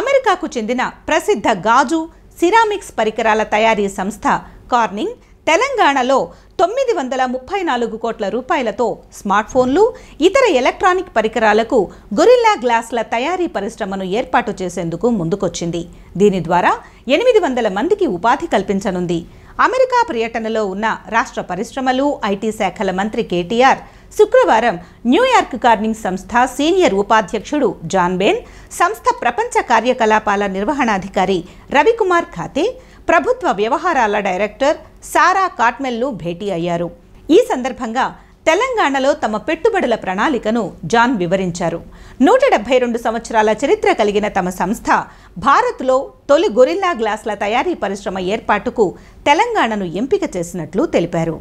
అమెరికాకు చెందిన ప్రసిద్ధ గాజు సిరామిక్స్ పరికరాల తయారీ సంస్థ కార్నింగ్ తెలంగాణలో తొమ్మిది వందల ముప్పై నాలుగు కోట్ల రూపాయలతో స్మార్ట్ ఫోన్లు ఇతర ఎలక్ట్రానిక్ పరికరాలకు గొరిల్లా గ్లాస్ల తయారీ పరిశ్రమను ఏర్పాటు చేసేందుకు ముందుకొచ్చింది దీని ద్వారా ఎనిమిది వందల మందికి ఉపాధి కల్పించనుంది అమెరికా పర్యటనలో ఉన్న రాష్ట్ర పరిశ్రమలు ఐటీ శాఖల మంత్రి కేటీఆర్ శుక్రవారం న్యూయార్క్ కార్నింగ్ సంస్థ సీనియర్ ఉపాధ్యక్షుడు జాన్ బేన్ సంస్థ ప్రపంచ కార్యకలాపాల నిర్వహణాధికారి రవికుమార్ ఖాతే ప్రభుత్వ వ్యవహారాల డైరెక్టర్ సారా కాట్మెల్ను భేటీ అయ్యారు ఈ సందర్భంగా తెలంగాణలో తమ పెట్టుబడుల ప్రణాళికను జాన్ వివరించారు నూట డెబ్బై రెండు సంవత్సరాల చరిత్ర కలిగిన తమ సంస్థ భారత్లో తొలి గొరిల్లా గ్లాస్ల తయారీ పరిశ్రమ ఏర్పాటుకు తెలంగాణను ఎంపిక చేసినట్లు తెలిపారు